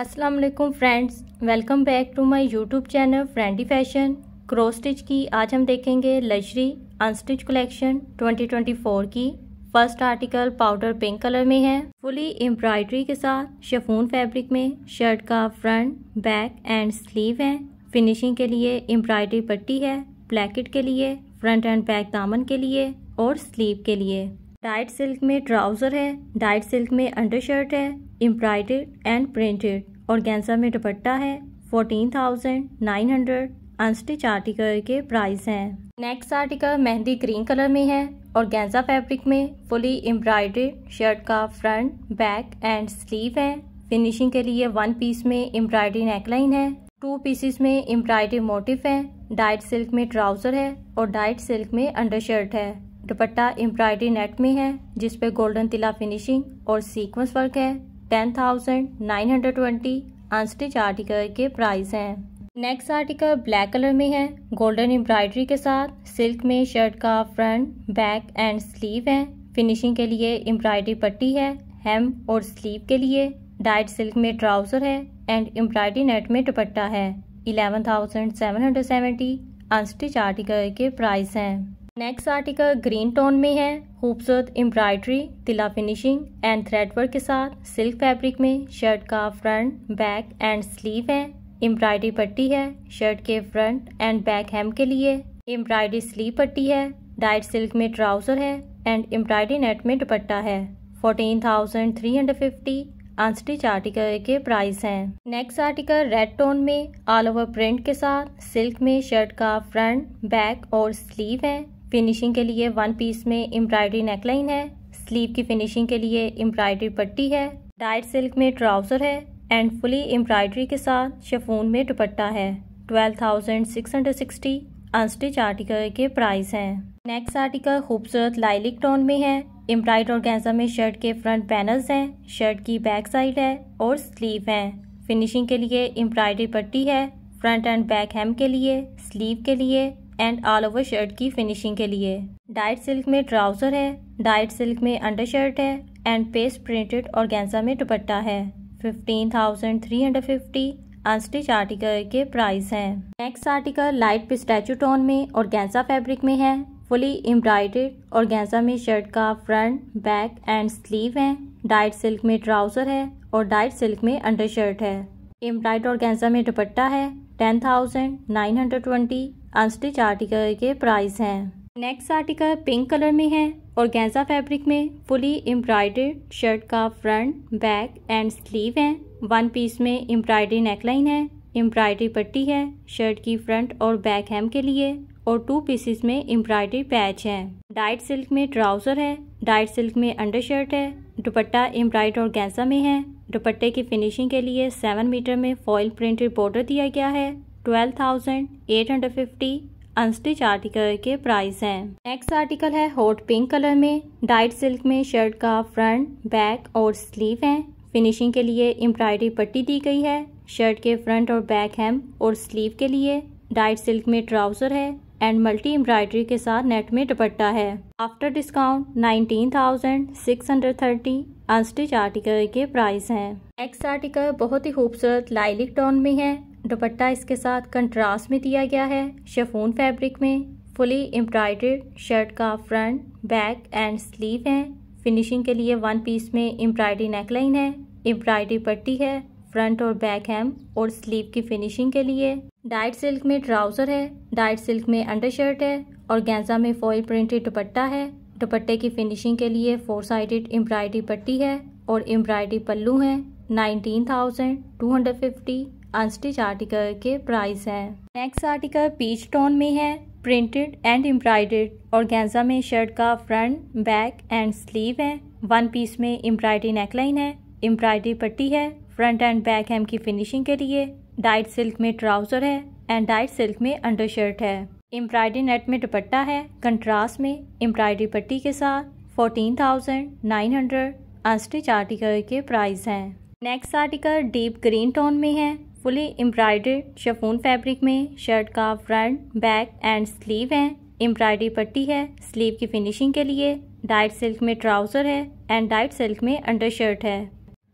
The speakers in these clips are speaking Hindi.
अस्सलाम वालेकुम friends welcome back to my YouTube channel friendy fashion cross stitch की आज हम देखेंगे लजरी अनस्टिच कलेक्शन 2024 की first article powder pink colour में है फुली एम्ब्रॉयडरी के साथ शफून फैब्रिक में शर्ट का फ्रंट बैक एंड स्लीव है फिनिशिंग के लिए एम्ब्रॉयडरी पट्टी है ब्लैकेट के लिए फ्रंट एंड बैक दामन के लिए और स्लीव के लिए डाइट सिल्क में ट्राउज़र है डाइट सिल्क में अंडरशर्ट है इम्प्राइटेड एंड प्रिंटेड गेंजा में दुपट्टा है fourteen thousand nine hundred unstitch article के प्राइस हैं next article mehndi green colour में है और गेंजा फैब्रिक में फुली एम्ब्रॉयडर्ड शर्ट का फ्रंट बैक एंड स्लीव है फिनिशिंग के लिए वन पीस में एम्ब्रॉयडरी नेकलाइन है टू पीसेस में एम्ब्रॉयडरी मोटिफ है डाइट सिल्क में ट्राउजर है और डाइट सिल्क में अंडरशर्ट है दुपट्टा एम्ब्रॉयडरी नेट में है जिसपे गोल्डन तिला फिनिशिंग और सीक्वेंस वर्क है ten thousand nine hundred twenty unstitch article के प्राइस हैं नेक्स्ट आर्टिकल ब्लैक कलर में है गोल्डन एम्ब्रॉयडरी के साथ सिल्क में शर्ट का फ्रंट बैक एंड स्लीव है फिनिशिंग के लिए एम्ब्रॉयडरी पट्टी है हेम और स्लीव के लिए डाइट सिल्क में ट्राउजर है एंड एम्ब्रॉयडरी नेट में दुपट्टा है eleven thousand seven hundred seventy unstitch article के प्राइस हैं नेक्स्ट आर्टिकल ग्रीन टोन में है खूबसूरत एम्ब्रॉयडरी तिला फिनिशिंग एंड थ्रेड वर्क के साथ सिल्क फैब्रिक में शर्ट का फ्रंट बैक एंड स्लीव है एम्ब्रॉयडरी पट्टी है शर्ट के फ्रंट एंड बैक हेम के लिए एम्ब्रॉयडरी स्लीव पट्टी है डाइट सिल्क में ट्राउजर है एंड एम्ब्रॉयडरी नेट में दुपट्टा है fourteen thousand three hundred fifty unstitch article के प्राइस हैं नेक्स्ट आर्टिकल रेड टोन में ऑल ओवर प्रिंट के साथ सिल्क में शर्ट का फ्रंट बैक और स्लीव है फिनिशिंग के लिए वन पीस में एम्ब्रॉयडरी नेकलाइन है स्लीव की फिनिशिंग के लिए एम्ब्रॉयडरी पट्टी है डाइट सिल्क में ट्राउज़र है एंड फुली एम्ब्रॉयडरी के साथ शेफून में दुपट्टा है twelve thousand six hundred sixty unstitch article के प्राइस हैं नेक्स्ट आर्टिकल खूबसूरत लाइलिक टोन में है एम्ब्रॉयड और में शर्ट के फ्रंट पैनल्स हैं शर्ट की बैक साइड है और स्लीव है फिनिशिंग के लिए एम्ब्रॉयडरी पट्टी है फ्रंट एंड बैक हेम के लिए स्लीव के लिए एंड ऑल ओवर शर्ट की फिनिशिंग के लिए डाइट सिल्क में ट्राउज़र है डाइट सिल्क में अंडर शर्ट है and paste printed organza में दुपट्टा है fifteen thousand three hundred fifty unstitch article के प्राइस हैं next article light statue tone में और गेंजा फैब्रिक में है फुली एम्ब्रॉयडेड और गेंजा में शर्ट का फ्रंट बैक एंड स्लीव है डाइट सिल्क में ट्राउज़र है और डाइट सिल्क में अंडर शर्ट है एम्ब्रॉयड और गेंजा में दुपट्टा है ten thousand nine hundred twenty unstitch article के प्राइस हैं नेक्स्ट आर्टिकल पिंक कलर में है और गेंजा फैब्रिक में फुली एम्ब्रॉयडर्ड शर्ट का फ्रंट बैक एंड स्लीव है वन पीस में एम्ब्रॉयडरी नेकलाइन है एम्ब्रॉयडरी पट्टी है शर्ट की फ्रंट और बैक हेम के लिए और टू पीसेस में एम्ब्रॉयडरी पैच है डाइट सिल्क में ट्राउजर है डाइट सिल्क में अंडर शर्ट है दुपट्टा एम्ब्रॉयड और गेंजा में है दुपट्टे की फिनिशिंग के लिए सेवन मीटर में फॉइल प्रिंटेड बॉर्डर दिया गया है twelve thousand eight hundred fifty unstitch article के प्राइस हैं नेक्स्ट आर्टिकल है हॉट पिंक कलर में डाइट सिल्क में शर्ट का फ्रंट बैक और स्लीव है फिनिशिंग के लिए एम्ब्रॉयडरी पट्टी दी गई है शर्ट के फ्रंट और बैक हेम और स्लीव के लिए डाइट सिल्क में ट्राउजर है एंड मल्टी एम्ब्रॉयडरी के साथ नेट में दुपट्टा है after discount nineteen thousand six hundred thirty unstitch article के प्राइस हैं नेक्स्ट आर्टिकल बहुत ही खूबसूरत लाइलिक टोन में है दुपट्टा इसके साथ कंट्रास्ट में दिया गया है शेफून फैब्रिक में फुली एम्ब्रॉयडर्ड शर्ट का फ्रंट बैक एंड स्लीव है फिनिशिंग के लिए वन पीस में एम्ब्रॉयडरी नेकलाइन है एम्ब्रॉयडरी पट्टी है फ्रंट और बैक हैम और स्लीव की फिनिशिंग के लिए डाइट सिल्क में ट्राउजर है डाइट सिल्क में अंडरशर्ट है और गेंजा में फॉइल प्रिंटेड दुपट्टा है दुपट्टे की फिनिशिंग के लिए फोर साइडेड एम्ब्रॉयडरी पट्टी है और एम्ब्रॉयडरी पल्लू हैं nineteen thousand two hundred fifty unstitch article के प्राइस हैं नेक्स्ट आर्टिकल पीच टोन में है प्रिंटेड एंड एम्ब्रॉयडर्ड और गेंजा में शर्ट का फ्रंट बैक एंड स्लीव है वन पीस में एम्ब्रायड्री नेकलाइन है एम्ब्रॉयडरी पट्टी है फ्रंट एंड बैक हेम की फिनिशिंग के लिए डाइट सिल्क में ट्राउज़र है एंड डाइट सिल्क में अंडर शर्ट है एम्ब्रॉयडरी नेट में दुपट्टा है कंट्रास्ट में एम्ब्रॉयडरी पट्टी के साथ fourteen thousand nine hundred unstitch article के प्राइस हैं next article deep green tone में है फुली एम्ब्रॉयडर्ड शफून फैब्रिक में शर्ट का फ्रंट बैक एंड स्लीव है एम्ब्रॉयडरी पट्टी है स्लीव की फिनिशिंग के लिए डाइट सिल्क में ट्राउज़र है एंड डाइट सिल्क में अंडरशर्ट है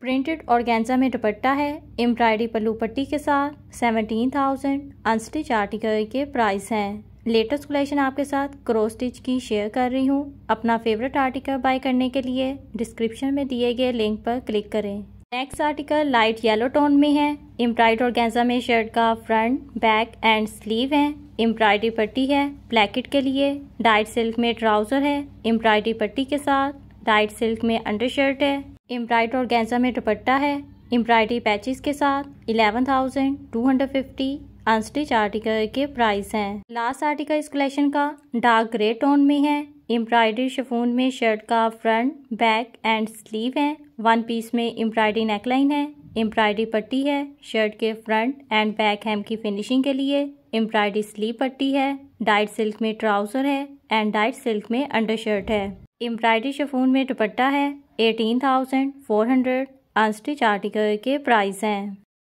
प्रिंटेड ऑर्गेन्जा में दुपट्टा है एम्ब्रॉयडरी पल्लू पट्टी के साथ सेवनटीन थाउजेंड अनस्टिच आर्टिकल के प्राइस हैं लेटेस्ट कलेक्शन आपके साथ क्रॉस स्टिच की शेयर कर रही हूँ अपना फेवरेट आर्टिकल बाय करने के लिए डिस्क्रिप्शन में दिए गए लिंक पर क्लिक करें next article light yellow tone में है इम्प्राइड और में शर्ट का फ्रंट बैक एंड स्लीव है एम्ब्रॉयडरी पट्टी है ब्लैकेट के लिए डाइट सिल्क में ट्राउजर है एम्ब्रॉयडरी पट्टी के साथ डाइट सिल्क में अंडरशर्ट है इम्प्राइड और गेंजा में दुपट्टा है एम्ब्रॉयडरी पैचेस के साथ eleven thousand two hundred fifty unstitch article के प्राइस हैं लास्ट आर्टिकल इस कलेक्शन का डार्क ग्रे टोन में है एम्ब्रॉयडरी शफून में शर्ट का फ्रंट बैक एंड स्लीव है वन पीस में एम्ब्रॉयडरी नेकलाइन है एम्ब्रॉयडरी पट्टी है शर्ट के फ्रंट एंड बैक हेम की फिनिशिंग के लिए एम्ब्रॉयडरी स्लीव पट्टी है डाइट सिल्क में ट्राउजर है एंड डाइट सिल्क में अंडरशर्ट है एम्ब्रॉयडरी शफून में दुपट्टा है eighteen thousand four hundred unstitch article के प्राइस हैं